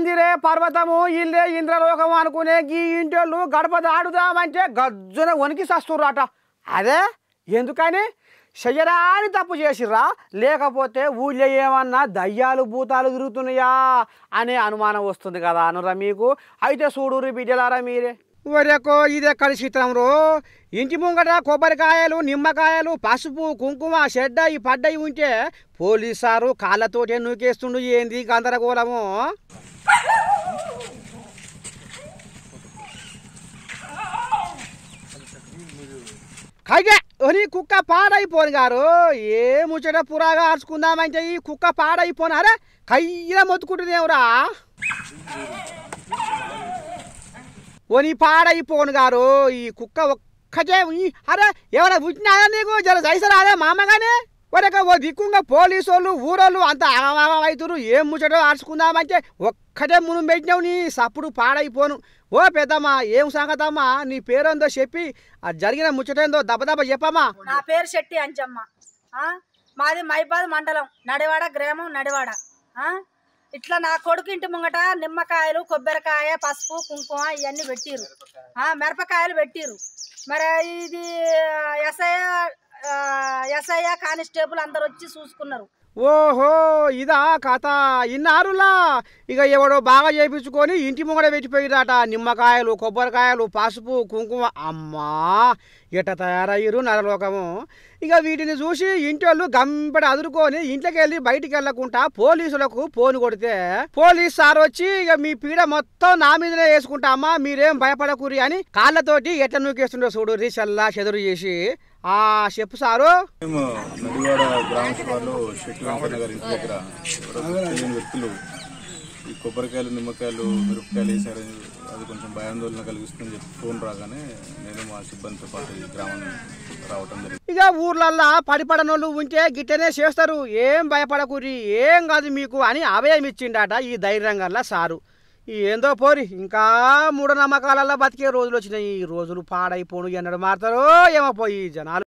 ఇందిరే పర్వతము ఇల్లే ఇంద్రలోకము అనుకునే గీ ఇంటోళ్ళు గడప దాడుదామంటే గజ్జున వణికి సస్తురాట అదే ఎందుకని చెయ్యరాని తప్పు చేసిర్రా లేకపోతే ఊళ్ళో ఏమన్నా దయ్యాలు భూతాలు తిరుగుతున్నాయా అనే అనుమానం వస్తుంది కదా అనురా మీకు అయితే సూడూరి బిడ్డలారా మీరే వరకు ఇదే రో ఇంటి ముంగట కొబ్బరికాయలు నిమ్మకాయలు పసుపు కుంకుమ చెడ్డయి పడ్డయి ఉంటే పోలీసారు కాళ్ళతోటే నూకేస్తుండు ఏంది గందరగోళము ఖైగా అని కుక్క పాడైపోను గారు ఏ ముచ్చట పురాగా అరుచుకుందామంటే ఈ కుక్క పాడైపోను అరే కయ్యల మొత్తుకుంటుందేవురా ఓని పాడైపోను గారు ఈ కుక్క ఒక్కటే అరే ఎవరైనా పుట్టినారా నీకు జర జైసరాదే మామగానే ఒరేక ఓ దిక్కుంగా పోలీసు వాళ్ళు ఊరోళ్ళు అంత అవుతురు ఏం ముచ్చటో ఆడుచుకుందామంటే ఒక్కటే మును పెట్టినావు నీ సప్పుడు పాడైపోను ఓ పెద్దమ్మా ఏం సంగతమ్మా నీ పేరేందో చెప్పి ఆ జరిగిన ముచ్చటేందో దబదబ చెప్పమ్మా నా పేరు శెట్టి అంచమ్మ మాది మైబాద్ మండలం నడివాడ గ్రామం నడివాడ ఇట్లా నా కొడుకు ఇంటి ముంగట నిమ్మకాయలు కొబ్బరికాయ పసుపు కుంకుమ ఇవన్నీ పెట్టిరు మిరపకాయలు పెట్టిరు మరి ఇది ఎస్ఐ ఎస్ఐ కానిస్టేబుల్ అందరు వచ్చి చూసుకున్నారు ఓహో ఇదా కథ ఇన్నారులా ఇక ఎవడో బాగా చేయించుకొని ఇంటి ముంగడ పెట్టిపోయిరాట నిమ్మకాయలు కొబ్బరికాయలు పసుపు కుంకుమ అమ్మా ఇట తయారయ్యారు నరలోకము ఇక వీటిని చూసి వాళ్ళు గంపెడ అదురుకొని ఇంట్లోకి వెళ్ళి బయటికి వెళ్ళకుండా పోలీసులకు ఫోన్ కొడితే పోలీస్ సార్ వచ్చి ఇక మీ పీడ మొత్తం నా మీదనే వేసుకుంటా అమ్మా మీరేం భయపడకూరి అని కాళ్ళతోటి ఎట్ల నూకేస్తుండో చూడు రీసెల్లా చెదురు చేసి ఆ చెప్పు సారు గ్రామ్స్ వెంకన్న ఇంటి దగ్గర వ్యక్తులు ఈ కొబ్బరికాయలు నిమ్మకాయలు మిరపకాయలు వేసారని అది కొంచెం భయాందోళన కలిగిస్తుంది చెప్పి ఫోన్ రాగానే నేను మా సిబ్బందితో పాటు ఈ గ్రామం రావటం జరిగింది ఇక ఊర్లల్లో ఊర్లల్లా వాళ్ళు ఉంటే గిట్టనే చేస్తారు ఏం భయపడకూరి ఏం కాదు మీకు అని అభయం ఇచ్చిండట ఈ ధైర్యంగా సారు ఏందో పోరి ఇంకా మూఢనమ్మకాలలో బతికే రోజులు వచ్చినాయి ఈ రోజులు పాడైపోను ఎన్నడు మారుతారో ఏమో పోయి జనాలు